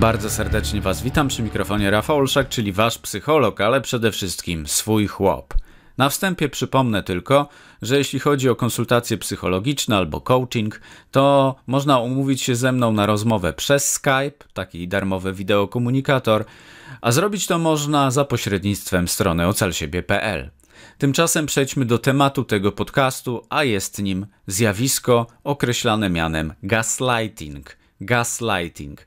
Bardzo serdecznie Was witam przy mikrofonie Rafał Olszak, czyli Wasz psycholog, ale przede wszystkim swój chłop. Na wstępie przypomnę tylko, że jeśli chodzi o konsultacje psychologiczne albo coaching, to można umówić się ze mną na rozmowę przez Skype, taki darmowy wideokomunikator, a zrobić to można za pośrednictwem strony ocalsiebie.pl. Tymczasem przejdźmy do tematu tego podcastu, a jest nim zjawisko określane mianem gaslighting. Gaslighting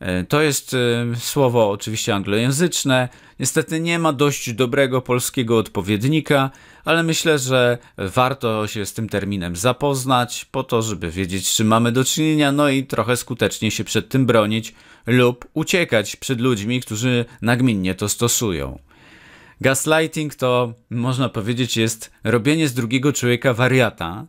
E, to jest e, słowo oczywiście anglojęzyczne. Niestety nie ma dość dobrego polskiego odpowiednika, ale myślę, że warto się z tym terminem zapoznać, po to, żeby wiedzieć, czy mamy do czynienia, no i trochę skutecznie się przed tym bronić lub uciekać przed ludźmi, którzy nagminnie to stosują. Gaslighting to, można powiedzieć, jest robienie z drugiego człowieka wariata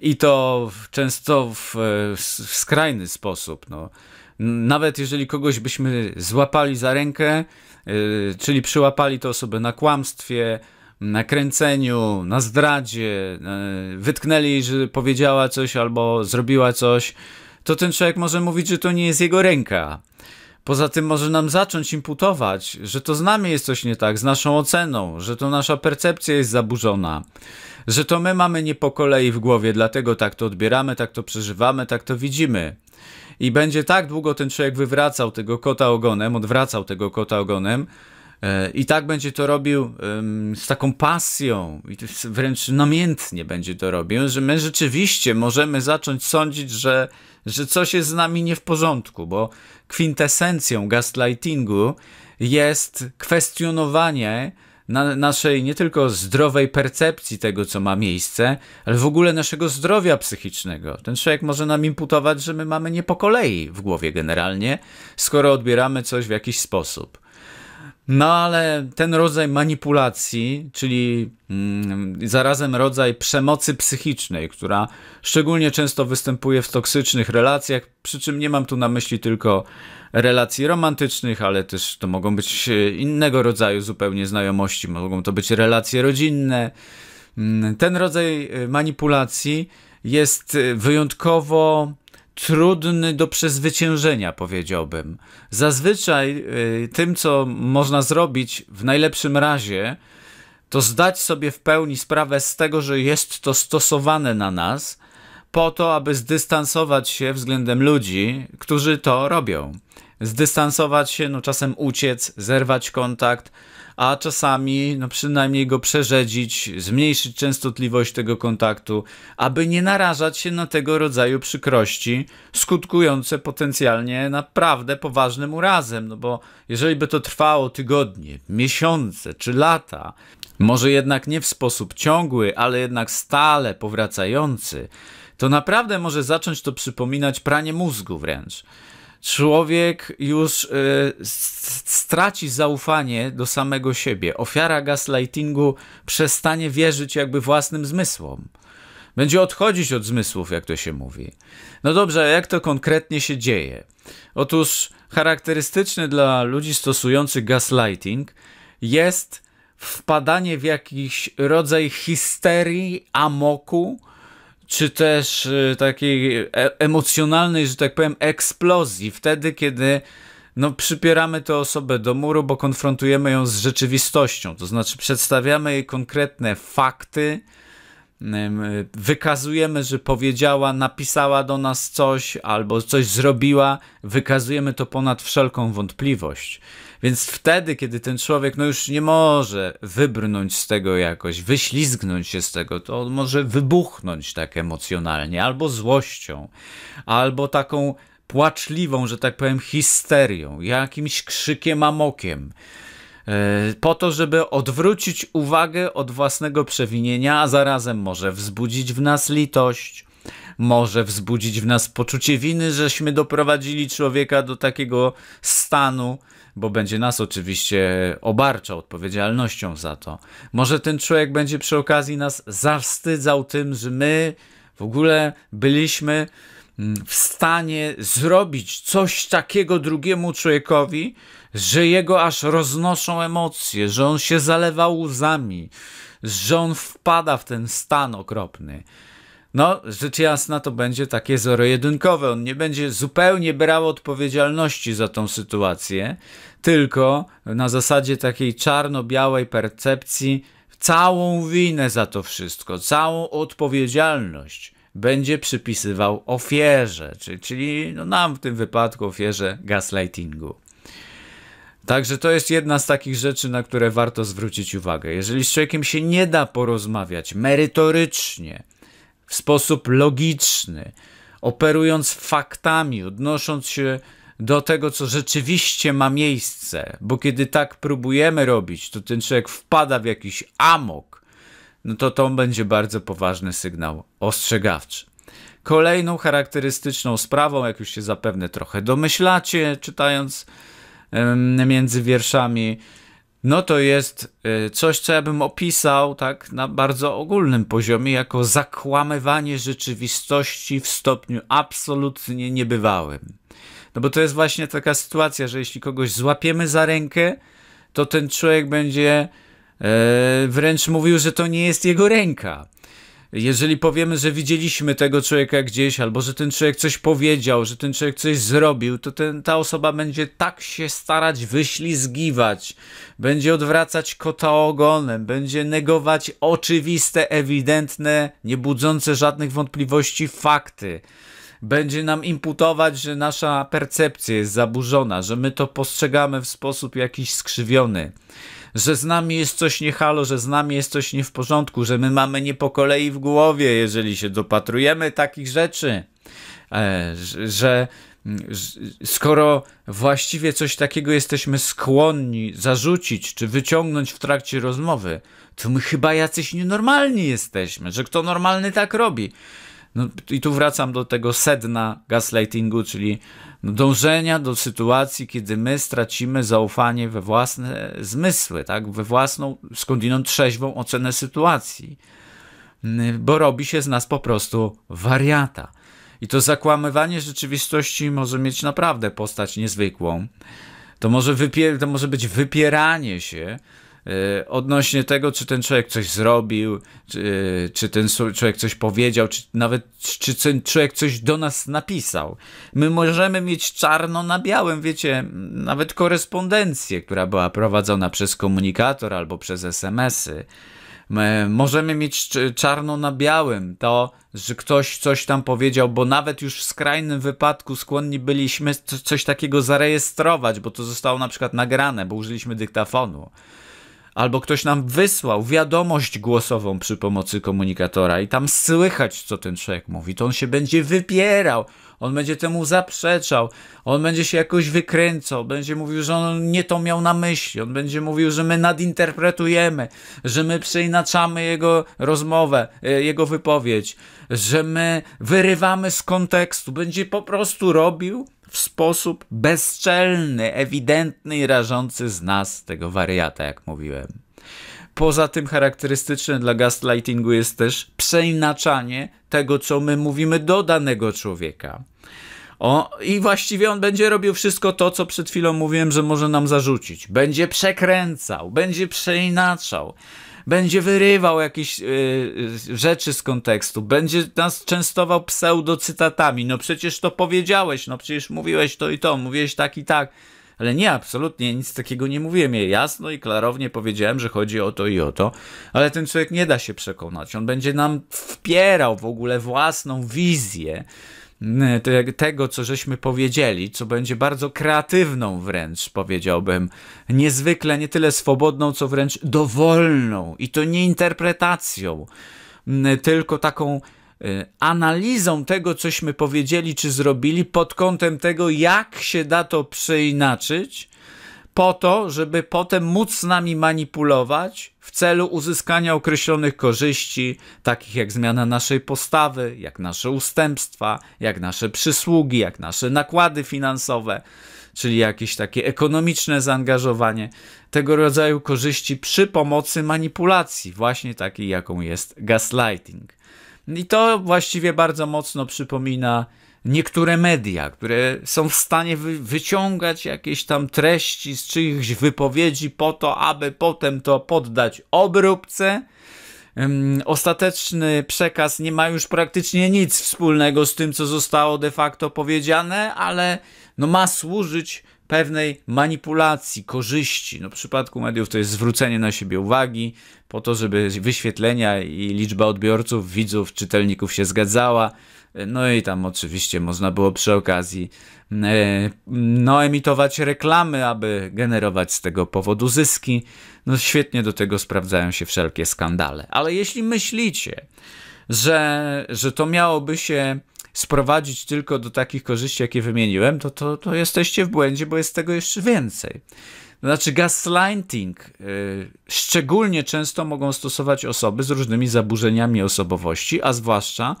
i to często w, e, w skrajny sposób. No nawet jeżeli kogoś byśmy złapali za rękę, y, czyli przyłapali tę osobę na kłamstwie, na kręceniu, na zdradzie, wytknęli, że powiedziała coś albo zrobiła coś, to ten człowiek może mówić, że to nie jest jego ręka. Poza tym może nam zacząć imputować, że to z nami jest coś nie tak, z naszą oceną, że to nasza percepcja jest zaburzona, że to my mamy nie po kolei w głowie, dlatego tak to odbieramy, tak to przeżywamy, tak to widzimy i będzie tak długo ten człowiek wywracał tego kota ogonem, odwracał tego kota ogonem, e, i tak będzie to robił z taką pasją, i wręcz namiętnie będzie to robił, że my rzeczywiście możemy zacząć sądzić, że, że coś jest z nami nie w porządku, bo kwintesencją gaslightingu jest kwestionowanie na naszej nie tylko zdrowej percepcji tego, co ma miejsce, ale w ogóle naszego zdrowia psychicznego. Ten człowiek może nam imputować, że my mamy nie po kolei w głowie generalnie, skoro odbieramy coś w jakiś sposób. No ale ten rodzaj manipulacji, czyli mm, zarazem rodzaj przemocy psychicznej, która szczególnie często występuje w toksycznych relacjach, przy czym nie mam tu na myśli tylko relacji romantycznych, ale też to mogą być innego rodzaju zupełnie znajomości, mogą to być relacje rodzinne. Mm, ten rodzaj y, manipulacji jest y, wyjątkowo trudny do przezwyciężenia, powiedziałbym. Zazwyczaj y, tym, co można zrobić w najlepszym razie, to zdać sobie w pełni sprawę z tego, że jest to stosowane na nas, po to, aby zdystansować się względem ludzi, którzy to robią. Zdystansować się, no czasem uciec, zerwać kontakt, a czasami no przynajmniej go przerzedzić, zmniejszyć częstotliwość tego kontaktu, aby nie narażać się na tego rodzaju przykrości, skutkujące potencjalnie naprawdę poważnym urazem, no bo jeżeli by to trwało tygodnie, miesiące czy lata, może jednak nie w sposób ciągły, ale jednak stale powracający, to naprawdę może zacząć to przypominać pranie mózgu wręcz człowiek już y, straci zaufanie do samego siebie. Ofiara gaslightingu przestanie wierzyć jakby własnym zmysłom. Będzie odchodzić od zmysłów, jak to się mówi. No dobrze, a jak to konkretnie się dzieje? Otóż charakterystyczne dla ludzi stosujących gaslighting jest wpadanie w jakiś rodzaj histerii, amoku, czy też y, takiej e, emocjonalnej, że tak powiem, eksplozji, wtedy kiedy no, przypieramy tę osobę do muru, bo konfrontujemy ją z rzeczywistością, to znaczy przedstawiamy jej konkretne fakty, wykazujemy, że powiedziała, napisała do nas coś albo coś zrobiła, wykazujemy to ponad wszelką wątpliwość. Więc wtedy, kiedy ten człowiek no już nie może wybrnąć z tego jakoś, wyślizgnąć się z tego, to on może wybuchnąć tak emocjonalnie, albo złością, albo taką płaczliwą, że tak powiem, histerią, jakimś krzykiem amokiem. E, po to, żeby odwrócić uwagę od własnego przewinienia, a zarazem może wzbudzić w nas litość, może wzbudzić w nas poczucie winy, żeśmy doprowadzili człowieka do takiego stanu, bo będzie nas oczywiście obarczał odpowiedzialnością za to. Może ten człowiek będzie przy okazji nas zawstydzał tym, że my w ogóle byliśmy w stanie zrobić coś takiego drugiemu człowiekowi, że jego aż roznoszą emocje, że on się zalewa łzami, że on wpada w ten stan okropny. No, rzecz jasna, to będzie takie zero-jedynkowe. On nie będzie zupełnie brał odpowiedzialności za tą sytuację, tylko na zasadzie takiej czarno-białej percepcji całą winę za to wszystko, całą odpowiedzialność będzie przypisywał ofierze, czyli, czyli no nam w tym wypadku ofierze gaslightingu. Także to jest jedna z takich rzeczy, na które warto zwrócić uwagę. Jeżeli z człowiekiem się nie da porozmawiać merytorycznie, w sposób logiczny, operując faktami, odnosząc się do tego, co rzeczywiście ma miejsce, bo kiedy tak próbujemy robić, to ten człowiek wpada w jakiś amok, no to to będzie bardzo poważny sygnał ostrzegawczy. Kolejną charakterystyczną sprawą, jak już się zapewne trochę domyślacie, czytając między wierszami, no to jest e, coś, co ja bym opisał tak na bardzo ogólnym poziomie, jako zakłamywanie rzeczywistości w stopniu absolutnie niebywałym. No bo to jest właśnie taka sytuacja, że jeśli kogoś złapiemy za rękę, to ten człowiek będzie E, wręcz mówił, że to nie jest jego ręka. Jeżeli powiemy, że widzieliśmy tego człowieka gdzieś, albo że ten człowiek coś powiedział, że ten człowiek coś zrobił, to ten, ta osoba będzie tak się starać wyślizgiwać, będzie odwracać kota ogonem, będzie negować oczywiste, ewidentne, nie budzące żadnych wątpliwości fakty. Będzie nam imputować, że nasza percepcja jest zaburzona, że my to postrzegamy w sposób jakiś skrzywiony że z nami jest coś nie halo, że z nami jest coś nie w porządku, że my mamy nie po kolei w głowie, jeżeli się dopatrujemy takich rzeczy, e, że skoro właściwie coś takiego jesteśmy skłonni zarzucić czy wyciągnąć w trakcie rozmowy, to my chyba jacyś nienormalni jesteśmy, że kto normalny tak robi. No, I tu wracam do tego sedna gaslightingu, czyli dążenia do sytuacji, kiedy my stracimy zaufanie we własne zmysły, tak? we własną, skądinąd trzeźwą ocenę sytuacji, bo robi się z nas po prostu wariata. I to zakłamywanie rzeczywistości może mieć naprawdę postać niezwykłą. To może, to może być wypieranie się Y, odnośnie tego, czy ten człowiek coś zrobił, czy, y, czy ten człowiek coś powiedział, czy nawet czy ten człowiek coś do nas napisał. My możemy mieć czarno na białym, wiecie, nawet korespondencję, która była prowadzona przez komunikator albo przez SMS-y. My możemy mieć czarno na białym to, że ktoś coś tam powiedział, bo nawet już w skrajnym wypadku skłonni byliśmy coś takiego zarejestrować, bo to zostało na przykład nagrane, bo użyliśmy dyktafonu albo ktoś nam wysłał wiadomość głosową przy pomocy komunikatora i tam słychać, co ten człowiek mówi, to on się będzie wypierał, on będzie temu zaprzeczał, on będzie się jakoś wykręcał, będzie mówił, że on nie to miał na myśli, on będzie mówił, że my nadinterpretujemy, że my przeinaczamy jego rozmowę, e, jego wypowiedź, że my wyrywamy z kontekstu, będzie po prostu robił w sposób bezczelny, ewidentny i rażący z nas tego wariata, jak mówiłem. Poza tym charakterystyczne dla gaslightingu jest też przeinaczanie tego, co my mówimy do danego człowieka. O, I właściwie on będzie robił wszystko to, co przed chwilą mówiłem, że może nam zarzucić. Będzie przekręcał, będzie przeinaczał będzie wyrywał jakieś yy, rzeczy z kontekstu, będzie nas częstował pseudocytatami. No przecież to powiedziałeś, no przecież mówiłeś to i to, mówiłeś tak i tak. Ale nie, absolutnie nic takiego nie mówiłem. Ja jasno i klarownie powiedziałem, że chodzi o to i o to, ale ten człowiek nie da się przekonać. On będzie nam wpierał w ogóle własną wizję Yy, tego, co żeśmy powiedzieli, co będzie bardzo kreatywną wręcz, powiedziałbym, niezwykle nie tyle swobodną, co wręcz dowolną i to nie interpretacją, yy, tylko taką yy, analizą tego, cośmy powiedzieli czy zrobili pod kątem tego, jak się da to przeinaczyć po to, żeby potem móc z nami manipulować w celu uzyskania określonych korzyści, takich jak zmiana naszej postawy, jak nasze ustępstwa, jak nasze przysługi, jak nasze nakłady finansowe, czyli jakieś takie ekonomiczne zaangażowanie, tego rodzaju korzyści przy pomocy manipulacji, właśnie takiej, jaką jest gaslighting. I to właściwie bardzo mocno przypomina niektóre media, które są w stanie wy wyciągać jakieś tam treści z czyichś wypowiedzi po to, aby potem to poddać obróbce. ostateczny przekaz nie ma już praktycznie nic wspólnego z tym, co zostało de facto powiedziane, ale no ma służyć pewnej manipulacji, korzyści. No, w przypadku mediów to jest zwrócenie na siebie uwagi, po to, żeby wyświetlenia i liczba odbiorców, widzów, czytelników się zgadzała. No i tam oczywiście można było przy okazji e, no, emitować reklamy, aby generować z tego powodu zyski. No świetnie do tego sprawdzają się wszelkie skandale. Ale jeśli myślicie, że, że to miałoby się sprowadzić tylko do takich korzyści, jakie wymieniłem, to, to, to jesteście w błędzie, bo jest tego jeszcze więcej. znaczy gaslighting y, szczególnie często mogą stosować osoby z różnymi zaburzeniami osobowości, a zwłaszcza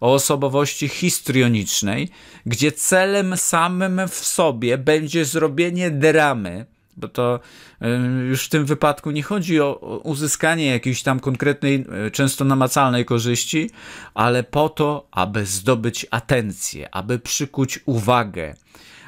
o osobowości histrionicznej, gdzie celem samym w sobie będzie zrobienie dramy, bo to e, już w tym wypadku nie chodzi o uzyskanie jakiejś tam konkretnej, e, często namacalnej korzyści, ale po to, aby zdobyć atencję, aby przykuć uwagę,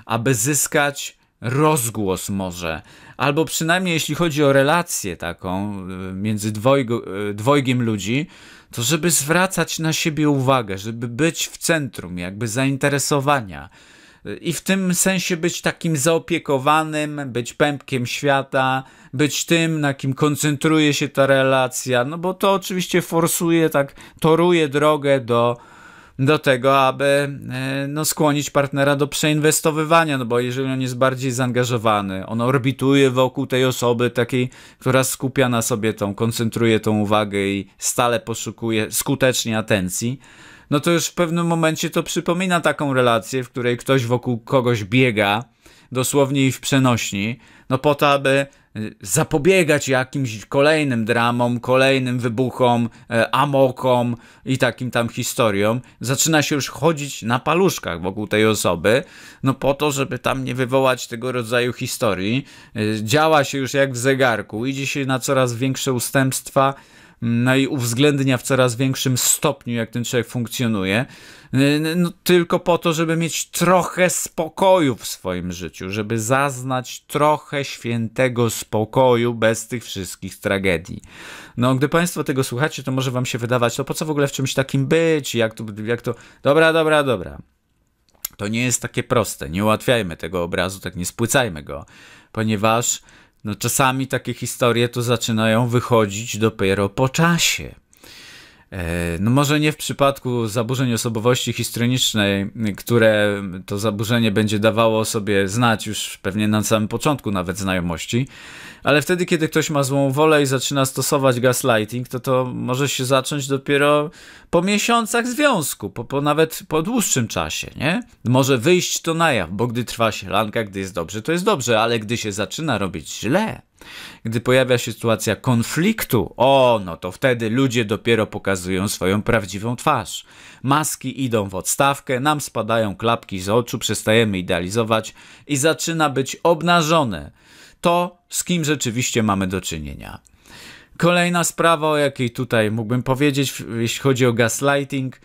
aby zyskać rozgłos może, albo przynajmniej jeśli chodzi o relację taką e, między dwojgo, dwojgiem ludzi, to żeby zwracać na siebie uwagę, żeby być w centrum jakby zainteresowania, Y, i w tym sensie być takim zaopiekowanym, być pępkiem świata, być tym, na kim koncentruje się ta relacja, no bo to oczywiście forsuje, tak toruje drogę do, do tego, aby y, no, skłonić partnera do przeinwestowywania, no bo jeżeli on jest bardziej zaangażowany, on orbituje wokół tej osoby takiej, która skupia na sobie tą, koncentruje tą uwagę i stale poszukuje skutecznie atencji, no to już w pewnym momencie to przypomina taką relację, w której ktoś wokół kogoś biega, dosłownie i w przenośni, no po to, aby y, zapobiegać jakimś kolejnym dramom, kolejnym wybuchom, e, amokom i takim tam historiom. Zaczyna się już chodzić na paluszkach wokół tej osoby, no po to, żeby tam nie wywołać tego rodzaju historii. Y, działa się już jak w zegarku, idzie się na coraz większe ustępstwa, no i uwzględnia w coraz większym stopniu, jak ten człowiek funkcjonuje, no, tylko po to, żeby mieć trochę spokoju w swoim życiu, żeby zaznać trochę świętego spokoju bez tych wszystkich tragedii. No, gdy Państwo tego słuchacie, to może Wam się wydawać, to po co w ogóle w czymś takim być, jak to, jak to, dobra, dobra, dobra. To nie jest takie proste, nie ułatwiajmy tego obrazu, tak nie spłycajmy go, ponieważ no czasami takie historie tu zaczynają wychodzić dopiero po czasie. E, no może nie w przypadku zaburzeń osobowości histronicznej, które to zaburzenie będzie dawało sobie znać już pewnie na samym początku nawet znajomości, ale wtedy, kiedy ktoś ma złą wolę i zaczyna stosować gaslighting, to to może się zacząć dopiero po miesiącach związku, po, po nawet po dłuższym czasie, nie? Może wyjść to na jaw, bo gdy trwa się lanka, gdy jest dobrze, to jest dobrze, ale gdy się zaczyna robić źle, gdy pojawia się sytuacja konfliktu, o, no to wtedy ludzie dopiero pokazują swoją prawdziwą twarz. Maski idą w odstawkę, nam spadają klapki z oczu, przestajemy idealizować i zaczyna być obnażone to, z kim rzeczywiście mamy do czynienia. Kolejna sprawa, o jakiej tutaj mógłbym powiedzieć, jeśli chodzi o gaslighting,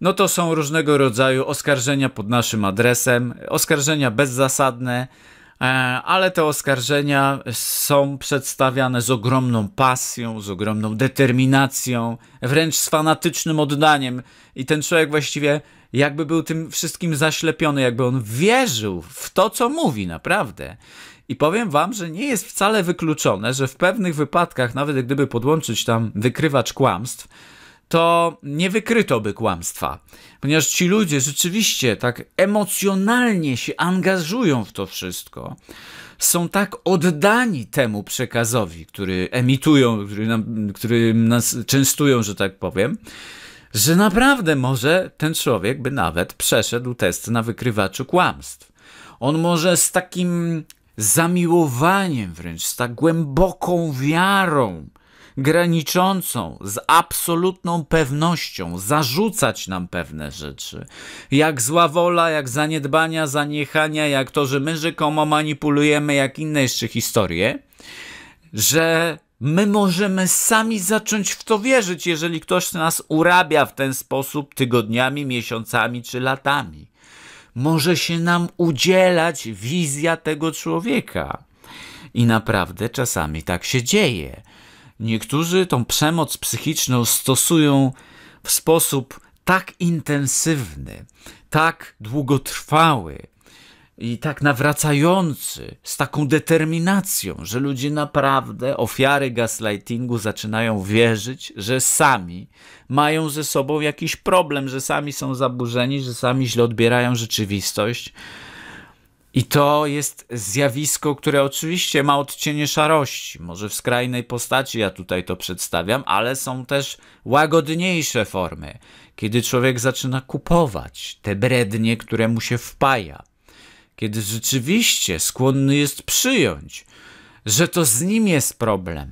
no to są różnego rodzaju oskarżenia pod naszym adresem, oskarżenia bezzasadne, E, ale te oskarżenia są przedstawiane z ogromną pasją, z ogromną determinacją, wręcz z fanatycznym oddaniem. I ten człowiek właściwie jakby był tym wszystkim zaślepiony, jakby on wierzył w to, co mówi, naprawdę. I powiem wam, że nie jest wcale wykluczone, że w pewnych wypadkach, nawet gdyby podłączyć tam wykrywacz kłamstw, to nie wykryto by kłamstwa, ponieważ ci ludzie rzeczywiście tak emocjonalnie się angażują w to wszystko, są tak oddani temu przekazowi, który emitują, który, nam, który nas częstują, że tak powiem, że naprawdę może ten człowiek by nawet przeszedł test na wykrywaczu kłamstw. On może z takim zamiłowaniem wręcz, z tak głęboką wiarą graniczącą z absolutną pewnością zarzucać nam pewne rzeczy. Jak zła wola, jak zaniedbania, zaniechania, jak to, że my rzekomo manipulujemy, jak inne jeszcze historie, że my możemy sami zacząć w to wierzyć, jeżeli ktoś nas urabia w ten sposób tygodniami, miesiącami czy latami. Może się nam udzielać wizja tego człowieka. I naprawdę czasami tak się dzieje. Niektórzy tą przemoc psychiczną stosują w sposób tak intensywny, tak długotrwały i tak nawracający, z taką determinacją, że ludzie naprawdę, ofiary gaslightingu, zaczynają wierzyć, że sami mają ze sobą jakiś problem, że sami są zaburzeni, że sami źle odbierają rzeczywistość, i to jest zjawisko, które oczywiście ma odcienie szarości, może w skrajnej postaci ja tutaj to przedstawiam, ale są też łagodniejsze formy, kiedy człowiek zaczyna kupować te brednie, które mu się wpaja, kiedy rzeczywiście skłonny jest przyjąć, że to z nim jest problem,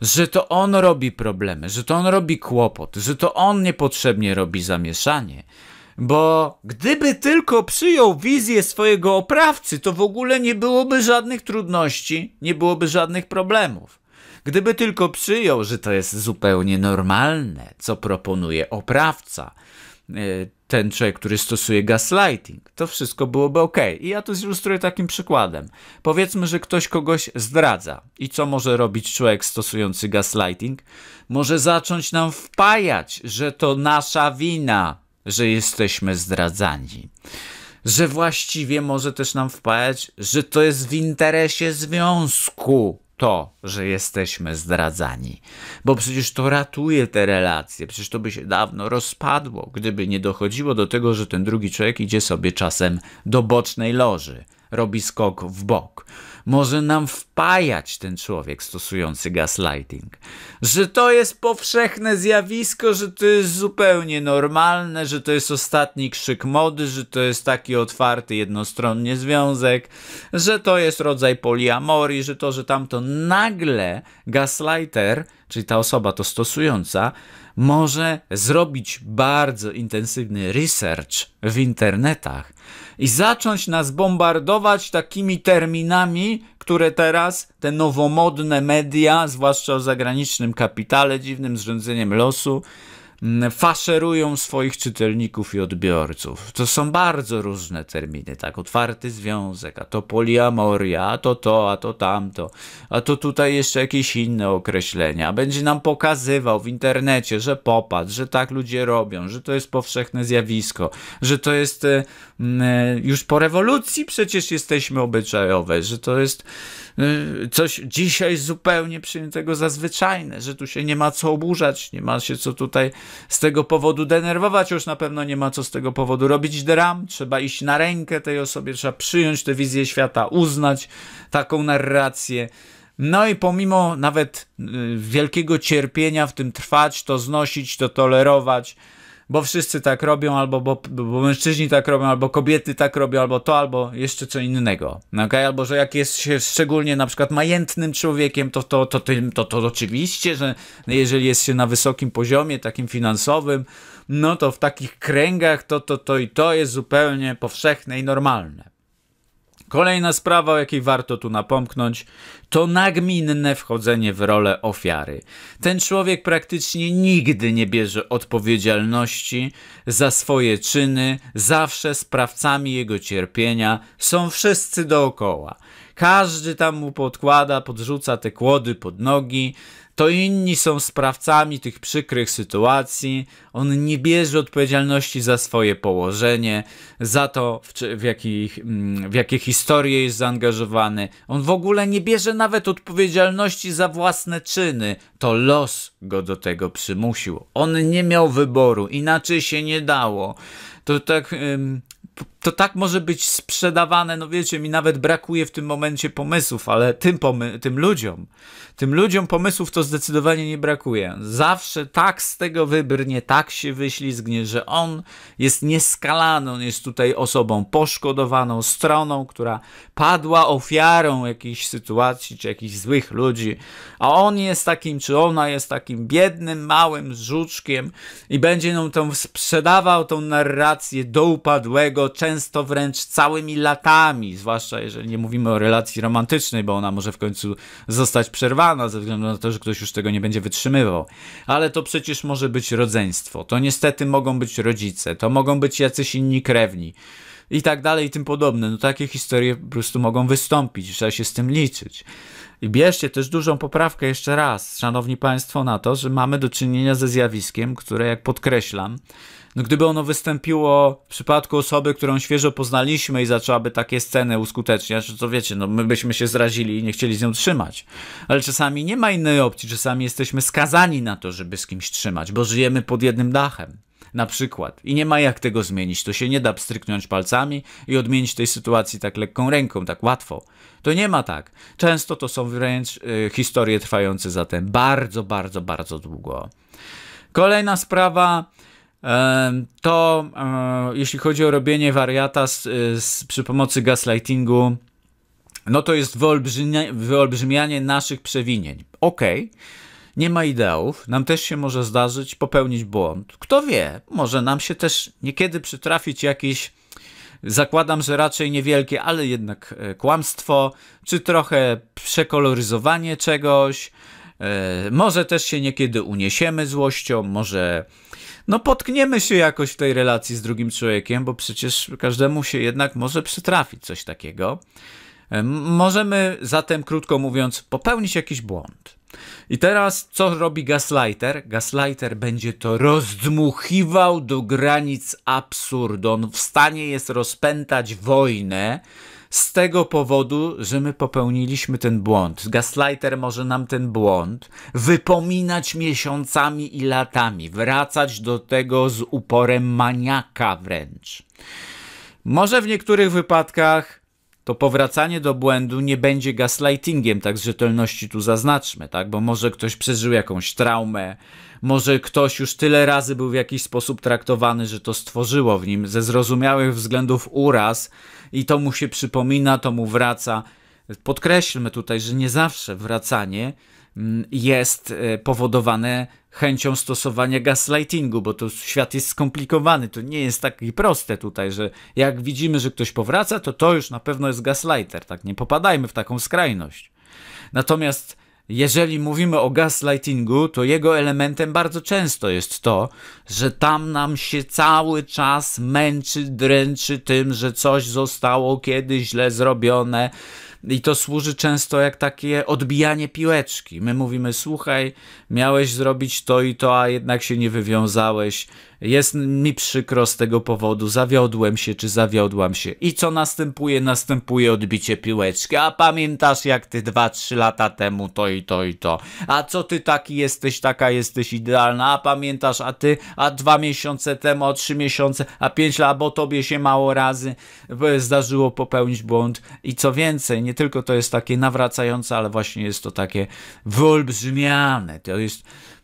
że to on robi problemy, że to on robi kłopot, że to on niepotrzebnie robi zamieszanie, bo gdyby tylko przyjął wizję swojego oprawcy, to w ogóle nie byłoby żadnych trudności, nie byłoby żadnych problemów. Gdyby tylko przyjął, że to jest zupełnie normalne, co proponuje oprawca, e, ten człowiek, który stosuje gaslighting, to wszystko byłoby ok. I ja to zilustruję takim przykładem. Powiedzmy, że ktoś kogoś zdradza. I co może robić człowiek stosujący gaslighting? Może zacząć nam wpajać, że to nasza wina, że jesteśmy zdradzani. Że właściwie może też nam wpaść, że to jest w interesie związku to, że jesteśmy zdradzani. Bo przecież to ratuje te relacje, przecież to by się dawno rozpadło, gdyby nie dochodziło do tego, że ten drugi człowiek idzie sobie czasem do bocznej loży robi skok w bok. Może nam wpajać ten człowiek stosujący gaslighting, że to jest powszechne zjawisko, że to jest zupełnie normalne, że to jest ostatni krzyk mody, że to jest taki otwarty jednostronnie związek, że to jest rodzaj poliamorii, że to, że tamto nagle gaslighter, czyli ta osoba to stosująca, może zrobić bardzo intensywny research w internetach i zacząć nas bombardować takimi terminami, które teraz te nowomodne media, zwłaszcza o zagranicznym kapitale, dziwnym zrządzeniem losu, mm, faszerują swoich czytelników i odbiorców. To są bardzo różne terminy, tak? Otwarty związek, a to poliamoria, a to to, a to tamto, a to tutaj jeszcze jakieś inne określenia. Będzie nam pokazywał w internecie, że popatrz, że tak ludzie robią, że to jest powszechne zjawisko, że to jest e, Mm, e, już po rewolucji przecież jesteśmy obyczajowe, że to jest e, coś dzisiaj zupełnie przyjętego za zwyczajne, że tu się nie ma co oburzać, nie ma się co tutaj z tego powodu denerwować, już na pewno nie ma co z tego powodu robić dram, trzeba iść na rękę tej osobie, trzeba przyjąć tę wizję świata, uznać taką narrację. No i pomimo nawet y, wielkiego cierpienia w tym trwać, to znosić, to tolerować, bo wszyscy tak robią, albo bo, bo mężczyźni tak robią, albo kobiety tak robią, albo to, albo jeszcze co innego. Okay? Albo że jak jest się szczególnie na przykład majętnym człowiekiem, to to, to, to, to, to oczywiście, że jeżeli jest się na wysokim poziomie, takim finansowym, no to w takich kręgach to, to, to i to jest zupełnie powszechne i normalne. Kolejna sprawa, o jakiej warto tu napomknąć, to nagminne wchodzenie w rolę ofiary. Ten człowiek praktycznie nigdy nie bierze odpowiedzialności za swoje czyny, zawsze sprawcami jego cierpienia są wszyscy dookoła. Każdy tam mu podkłada, podrzuca te kłody pod nogi, to inni są sprawcami tych przykrych sytuacji. On nie bierze odpowiedzialności za swoje położenie, za to, w, w, jakich, mm, w jakie historie jest zaangażowany. On w ogóle nie bierze nawet odpowiedzialności za własne czyny. To los go do tego przymusił. On nie miał wyboru, inaczej się nie dało. To tak. Ym, to tak może być sprzedawane, no wiecie, mi nawet brakuje w tym momencie pomysłów, ale tym, pomy tym ludziom, tym ludziom pomysłów to zdecydowanie nie brakuje. Zawsze tak z tego wybrnie, tak się wyślizgnie, że on jest nieskalany, on jest tutaj osobą poszkodowaną, stroną, która padła ofiarą jakiejś sytuacji czy jakichś złych ludzi, a on jest takim, czy ona jest takim biednym, małym żuczkiem i będzie nam tą sprzedawał tą narrację do upadłego, często często wręcz całymi latami, zwłaszcza jeżeli nie mówimy o relacji romantycznej, bo ona może w końcu zostać przerwana ze względu na to, że ktoś już tego nie będzie wytrzymywał. Ale to przecież może być rodzeństwo, to niestety mogą być rodzice, to mogą być jacyś inni krewni i tak dalej i tym podobne. No takie historie po prostu mogą wystąpić, trzeba się z tym liczyć. I bierzcie też dużą poprawkę jeszcze raz, szanowni państwo, na to, że mamy do czynienia ze zjawiskiem, które jak podkreślam, no gdyby ono wystąpiło w przypadku osoby, którą świeżo poznaliśmy i zaczęłaby takie sceny uskuteczniać, no to wiecie, no my byśmy się zrazili i nie chcieli z nią trzymać. Ale czasami nie ma innej opcji, czasami jesteśmy skazani na to, żeby z kimś trzymać, bo żyjemy pod jednym dachem. Na przykład. I nie ma jak tego zmienić. To się nie da pstryknąć palcami i odmienić tej sytuacji tak lekką ręką, tak łatwo. To nie ma tak. Często to są wręcz y, historie trwające zatem bardzo, bardzo, bardzo długo. Kolejna sprawa to e, jeśli chodzi o robienie wariata z, e, z, przy pomocy gaslightingu, no to jest wyolbrzymianie naszych przewinień. Okej, okay. nie ma ideałów, nam też się może zdarzyć popełnić błąd. Kto wie, może nam się też niekiedy przytrafić jakiś, zakładam, że raczej niewielkie, ale jednak e, kłamstwo, czy trochę przekoloryzowanie czegoś. Może też się niekiedy uniesiemy złością, może no potkniemy się jakoś w tej relacji z drugim człowiekiem, bo przecież każdemu się jednak może przytrafić coś takiego. Możemy zatem, krótko mówiąc, popełnić jakiś błąd. I teraz co robi gaslighter? Gaslighter będzie to rozdmuchiwał do granic absurdu. On w stanie jest rozpętać wojnę z tego powodu, że my popełniliśmy ten błąd. Gaslighter może nam ten błąd wypominać miesiącami i latami, wracać do tego z uporem maniaka wręcz. Może w niektórych wypadkach to powracanie do błędu nie będzie gaslightingiem, tak z rzetelności tu zaznaczmy, tak? Bo może ktoś przeżył jakąś traumę, może ktoś już tyle razy był w jakiś sposób traktowany, że to stworzyło w nim ze zrozumiałych względów uraz, i to mu się przypomina, to mu wraca. Podkreślmy tutaj, że nie zawsze wracanie mm, jest e, powodowane chęcią stosowania gaslightingu, bo to świat jest skomplikowany, to nie jest takie proste tutaj, że jak widzimy, że ktoś powraca, to to już na pewno jest gaslighter, tak? Nie popadajmy w taką skrajność. Natomiast jeżeli mówimy o gaslightingu, to jego elementem bardzo często jest to, że tam nam się cały czas męczy, dręczy tym, że coś zostało kiedyś źle zrobione. I to służy często jak takie odbijanie piłeczki. My mówimy, słuchaj, miałeś zrobić to i to, a jednak się nie wywiązałeś jest mi przykro z tego powodu, zawiodłem się czy zawiodłam się. I co następuje? Następuje odbicie piłeczki. A pamiętasz jak ty 2-3 lata temu to i to i to. A co ty taki jesteś, taka jesteś idealna. A pamiętasz, a ty, a dwa miesiące temu, a trzy miesiące, a pięć lat, bo tobie się mało razy e, zdarzyło popełnić błąd. I co więcej, nie tylko to jest takie nawracające, ale właśnie jest to takie wyolbrzymiane. To jest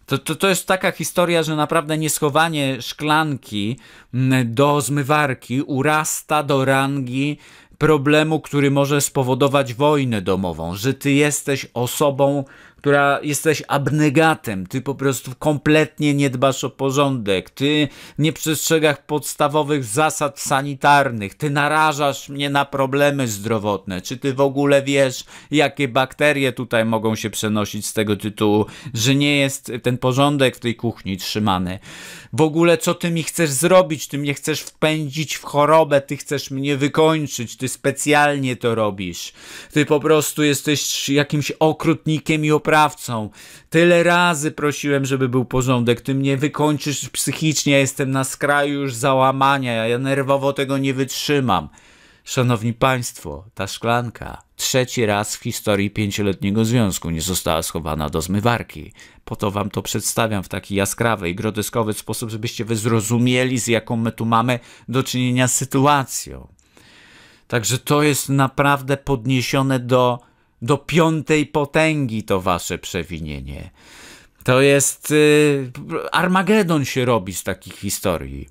to, to, to jest taka historia, że naprawdę nieschowanie szklanki mm, do zmywarki urasta do rangi problemu, który może spowodować wojnę domową, że ty jesteś osobą, która jesteś abnegatem, ty po prostu kompletnie nie dbasz o porządek, ty nie przestrzegasz podstawowych zasad sanitarnych, ty narażasz mnie na problemy zdrowotne, czy ty w ogóle wiesz, jakie bakterie tutaj mogą się przenosić z tego tytułu, że nie jest ten porządek w tej kuchni trzymany. W ogóle co ty mi chcesz zrobić, ty mnie chcesz wpędzić w chorobę, ty chcesz mnie wykończyć, ty specjalnie to robisz. Ty po prostu jesteś jakimś okrutnikiem i op sprawcą. Tyle razy prosiłem, żeby był porządek. Ty mnie wykończysz psychicznie, ja jestem na skraju już załamania, ja nerwowo tego nie wytrzymam. Szanowni Państwo, ta szklanka trzeci raz w historii pięcioletniego związku nie została schowana do zmywarki. Po to Wam to przedstawiam w taki jaskrawy i groteskowy sposób, żebyście Wy zrozumieli, z jaką my tu mamy do czynienia z sytuacją. Także to jest naprawdę podniesione do do piątej potęgi to wasze przewinienie. To jest. Yy, Armagedon się robi z takich historii.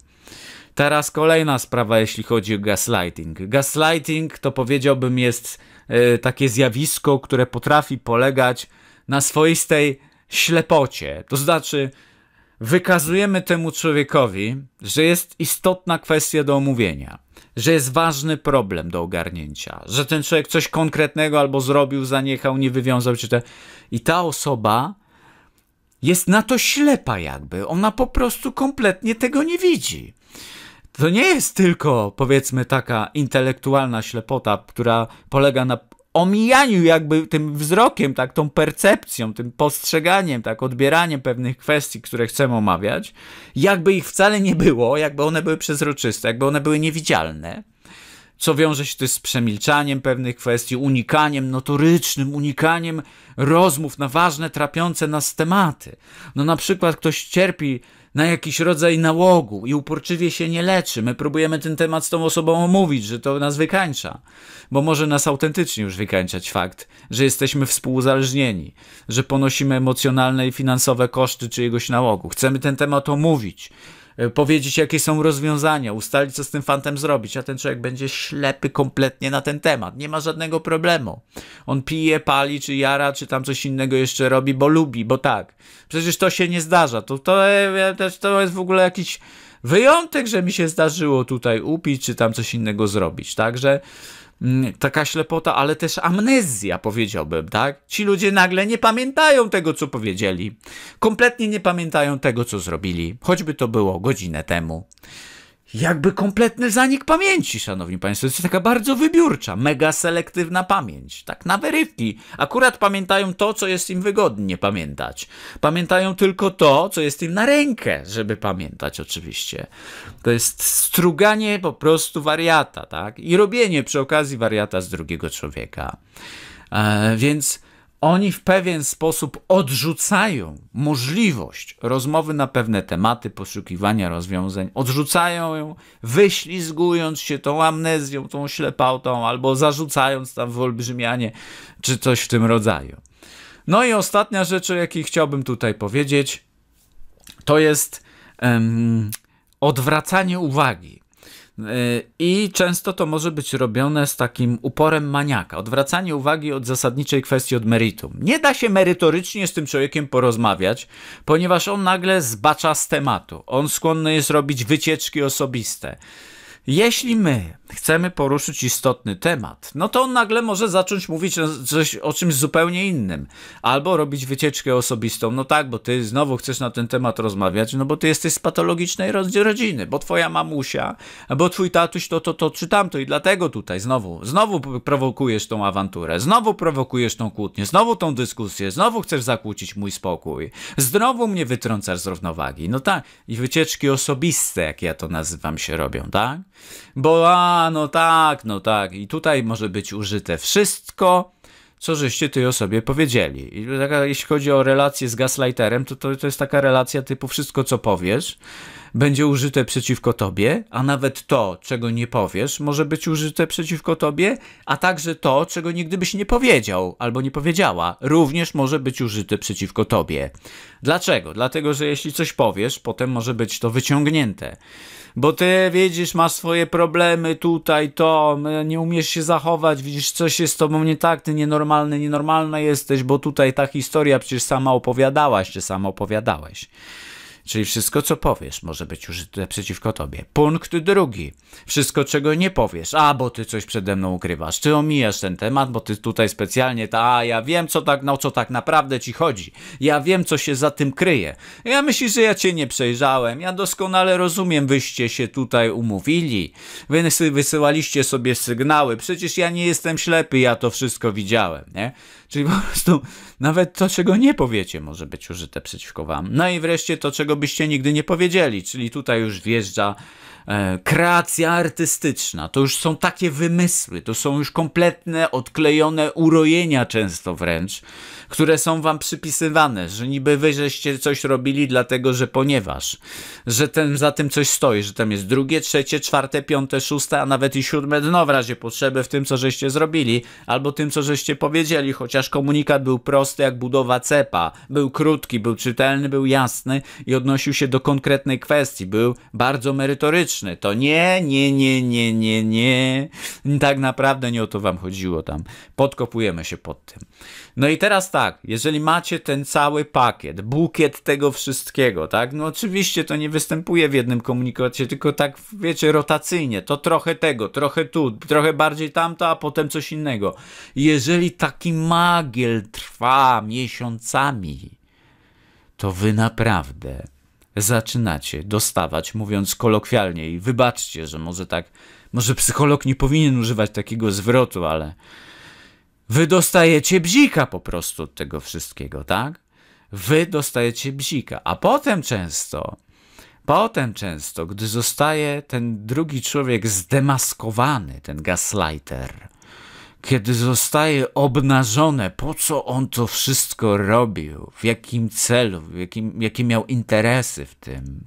Teraz kolejna sprawa, jeśli chodzi o gaslighting. Gaslighting to powiedziałbym jest yy, takie zjawisko, które potrafi polegać na swoistej ślepocie. To znaczy, wykazujemy temu człowiekowi, że jest istotna kwestia do omówienia że jest ważny problem do ogarnięcia, że ten człowiek coś konkretnego albo zrobił, zaniechał, nie wywiązał się. Te... I ta osoba jest na to ślepa, jakby. Ona po prostu kompletnie tego nie widzi. To nie jest tylko, powiedzmy, taka intelektualna ślepota, która polega na omijaniu jakby tym wzrokiem, tak, tą percepcją, tym postrzeganiem, tak, odbieraniem pewnych kwestii, które chcemy omawiać, jakby ich wcale nie było, jakby one były przezroczyste, jakby one były niewidzialne co wiąże się też z przemilczaniem pewnych kwestii, unikaniem notorycznym, unikaniem rozmów na ważne, trapiące nas tematy. No na przykład ktoś cierpi na jakiś rodzaj nałogu i uporczywie się nie leczy. My próbujemy ten temat z tą osobą omówić, że to nas wykańcza, bo może nas autentycznie już wykańczać fakt, że jesteśmy współuzależnieni, że ponosimy emocjonalne i finansowe koszty czyjegoś nałogu. Chcemy ten temat omówić, E, powiedzieć jakie są rozwiązania, ustalić co z tym fantem zrobić, a ten człowiek będzie ślepy kompletnie na ten temat. Nie ma żadnego problemu. On pije, pali, czy jara, czy tam coś innego jeszcze robi, bo lubi, bo tak. Przecież to się nie zdarza. To, to, e, to jest w ogóle jakiś wyjątek, że mi się zdarzyło tutaj upić, czy tam coś innego zrobić. Także Mm, taka ślepota, ale też amnezja, powiedziałbym, tak? Ci ludzie nagle nie pamiętają tego, co powiedzieli. Kompletnie nie pamiętają tego, co zrobili, choćby to było godzinę temu jakby kompletny zanik pamięci, szanowni państwo. To jest taka bardzo wybiórcza, mega selektywna pamięć. Tak na wyrywki. Akurat pamiętają to, co jest im wygodnie pamiętać. Pamiętają tylko to, co jest im na rękę, żeby pamiętać oczywiście. To jest struganie po prostu wariata, tak? I robienie przy okazji wariata z drugiego człowieka. E, więc oni w pewien sposób odrzucają możliwość rozmowy na pewne tematy, poszukiwania rozwiązań, odrzucają ją, wyślizgując się tą amnezją, tą ślepautą, albo zarzucając tam wyolbrzymianie, czy coś w tym rodzaju. No i ostatnia rzecz, o jakiej chciałbym tutaj powiedzieć, to jest um, odwracanie uwagi E, I często to może być robione z takim uporem maniaka, odwracanie uwagi od zasadniczej kwestii, od meritum. Nie da się merytorycznie z tym człowiekiem porozmawiać, ponieważ on nagle zbacza z tematu. On skłonny jest robić wycieczki osobiste. Jeśli my chcemy poruszyć istotny temat, no to on nagle może zacząć mówić coś, o czymś zupełnie innym, albo robić wycieczkę osobistą. No tak, bo ty znowu chcesz na ten temat rozmawiać, no bo ty jesteś z patologicznej rodziny, bo twoja mamusia, bo twój tatuś to, to, to czy tamto i dlatego tutaj znowu, znowu prowokujesz tą awanturę, znowu prowokujesz tą kłótnię, znowu tą dyskusję, znowu chcesz zakłócić mój spokój, znowu mnie wytrącasz z równowagi. No tak, i wycieczki osobiste, jak ja to nazywam, się robią, tak? Bo a, no tak, no tak. I tutaj może być użyte wszystko, co żeście tej o sobie powiedzieli. I taka, jeśli chodzi o relację z gaslighterem, to, to, to jest taka relacja typu wszystko, co powiesz będzie użyte przeciwko tobie, a nawet to, czego nie powiesz, może być użyte przeciwko tobie, a także to, czego nigdy byś nie powiedział albo nie powiedziała, również może być użyte przeciwko tobie. Dlaczego? Dlatego, że jeśli coś powiesz, potem może być to wyciągnięte. Bo ty widzisz, masz swoje problemy tutaj, to, nie umiesz się zachować, widzisz, coś jest z tobą nie tak, ty nienormalny, nienormalna jesteś, bo tutaj ta historia przecież sama opowiadałaś, czy sama opowiadałeś. Czyli wszystko, co powiesz, może być użyte przeciwko tobie. Punkt drugi. Wszystko, czego nie powiesz. A, bo ty coś przede mną ukrywasz. Ty omijasz ten temat, bo ty tutaj specjalnie ta, a ja wiem, co tak, no, co tak naprawdę ci chodzi. Ja wiem, co się za tym kryje. Ja myślisz, że ja cię nie przejrzałem. Ja doskonale rozumiem, wyście się tutaj umówili. Wy wysyłaliście sobie sygnały. Przecież ja nie jestem ślepy, ja to wszystko widziałem, nie? Czyli po prostu nawet to, czego nie powiecie, może być użyte przeciwko wam. No i wreszcie to, czego byście nigdy nie powiedzieli, czyli tutaj już wjeżdża e, kreacja artystyczna. To już są takie wymysły, to są już kompletne, odklejone urojenia często wręcz które są wam przypisywane, że niby wy żeście coś robili dlatego, że ponieważ, że ten, za tym coś stoi, że tam jest drugie, trzecie, czwarte, piąte, szóste, a nawet i siódme dno w razie potrzeby w tym, co żeście zrobili, albo tym, co żeście powiedzieli, chociaż komunikat był prosty jak budowa cepa, był krótki, był czytelny, był jasny i odnosił się do konkretnej kwestii, był bardzo merytoryczny. To nie, nie, nie, nie, nie, nie. Tak naprawdę nie o to wam chodziło tam. Podkopujemy się pod tym. No i teraz tak tak, jeżeli macie ten cały pakiet, bukiet tego wszystkiego, tak, no oczywiście to nie występuje w jednym komunikacie, tylko tak, wiecie, rotacyjnie, to trochę tego, trochę tu, trochę bardziej tamto, a potem coś innego. Jeżeli taki magiel trwa miesiącami, to wy naprawdę zaczynacie dostawać, mówiąc kolokwialnie i wybaczcie, że może tak, może psycholog nie powinien używać takiego zwrotu, ale Wy dostajecie bzika po prostu od tego wszystkiego, tak? Wy dostajecie bzika, a potem często, potem często, gdy zostaje ten drugi człowiek zdemaskowany, ten gaslighter, kiedy zostaje obnażone, po co on to wszystko robił, w jakim celu, w jakim, jakie miał interesy w tym,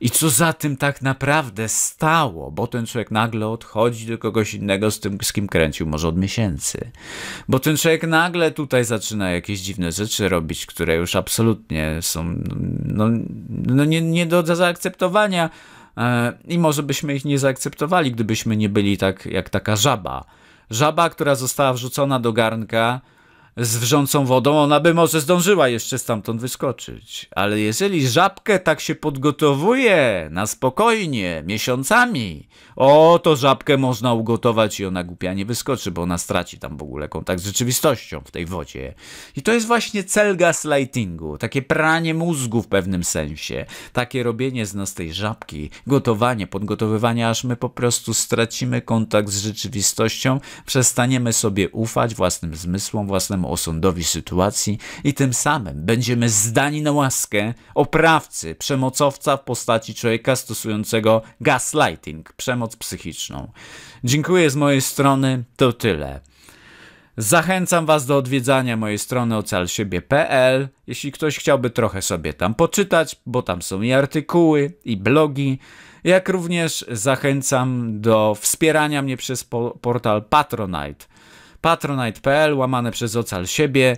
i co za tym tak naprawdę stało, bo ten człowiek nagle odchodzi do kogoś innego z tym, z kim kręcił może od miesięcy. Bo ten człowiek nagle tutaj zaczyna jakieś dziwne rzeczy robić, które już absolutnie są no, no nie, nie do zaakceptowania e, i może byśmy ich nie zaakceptowali, gdybyśmy nie byli tak jak taka żaba. Żaba, która została wrzucona do garnka, z wrzącą wodą, ona by może zdążyła jeszcze stamtąd wyskoczyć. Ale jeżeli żabkę tak się podgotowuje na spokojnie, miesiącami, o to żabkę można ugotować i ona głupia nie wyskoczy, bo ona straci tam w ogóle kontakt z rzeczywistością w tej wodzie. I to jest właśnie cel gaslightingu, takie pranie mózgu w pewnym sensie, takie robienie z nas tej żabki, gotowanie, podgotowywanie, aż my po prostu stracimy kontakt z rzeczywistością, przestaniemy sobie ufać własnym zmysłom, własnym osądowi sytuacji i tym samym będziemy zdani na łaskę oprawcy, przemocowca w postaci człowieka stosującego gaslighting, przemoc psychiczną. Dziękuję z mojej strony, to tyle. Zachęcam Was do odwiedzania mojej strony ocalsiebie.pl, jeśli ktoś chciałby trochę sobie tam poczytać, bo tam są i artykuły, i blogi, jak również zachęcam do wspierania mnie przez portal Patronite patronite.pl, łamane przez ocal siebie.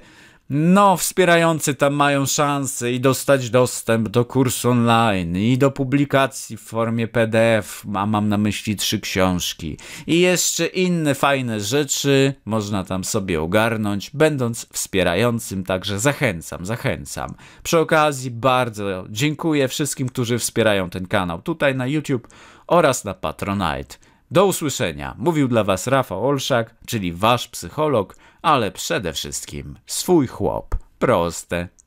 No, wspierający tam mają szansę i dostać dostęp do kursu online, i do publikacji w formie PDF, a mam na myśli trzy książki, i jeszcze inne fajne rzeczy można tam sobie ogarnąć, będąc wspierającym, także zachęcam, zachęcam. Przy okazji bardzo dziękuję wszystkim, którzy wspierają ten kanał tutaj na YouTube oraz na Patronite. Do usłyszenia. Mówił dla Was Rafał Olszak, czyli Wasz psycholog, ale przede wszystkim swój chłop. Proste.